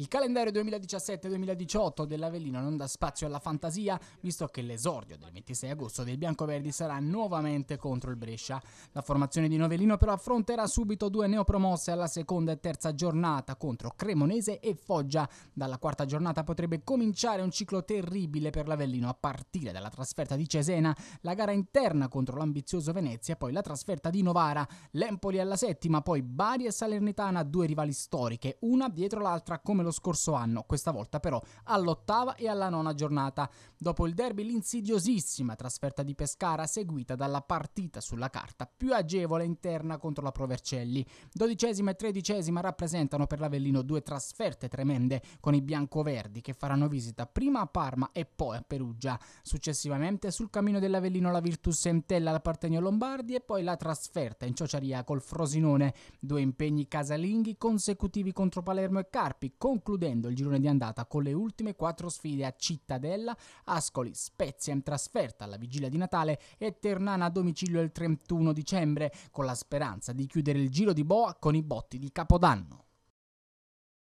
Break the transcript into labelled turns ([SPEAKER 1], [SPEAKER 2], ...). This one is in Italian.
[SPEAKER 1] Il calendario 2017-2018 dell'Avellino non dà spazio alla fantasia, visto che l'esordio del 26 agosto dei biancoverdi sarà nuovamente contro il Brescia. La formazione di Novellino però affronterà subito due neopromosse alla seconda e terza giornata contro Cremonese e Foggia. Dalla quarta giornata potrebbe cominciare un ciclo terribile per l'Avellino a partire dalla trasferta di Cesena, la gara interna contro l'ambizioso Venezia poi la trasferta di Novara, l'Empoli alla settima, poi Bari e Salernitana, due rivali storiche, una dietro l'altra come lo dello scorso anno, questa volta però all'ottava e alla nona giornata. Dopo il derby l'insidiosissima trasferta di Pescara seguita dalla partita sulla carta più agevole interna contro la Provercelli. Dodicesima e tredicesima rappresentano per l'Avellino due trasferte tremende con i biancoverdi che faranno visita prima a Parma e poi a Perugia. Successivamente sul cammino dell'Avellino la Virtus Entella la Partenio Lombardi e poi la trasferta in Ciociaria col Frosinone. Due impegni casalinghi consecutivi contro Palermo e Carpi con concludendo il girone di andata con le ultime quattro sfide a Cittadella, Ascoli, Spezia in trasferta alla vigilia di Natale e Ternana a domicilio il 31 dicembre, con la speranza di chiudere il giro di boa con i botti di Capodanno.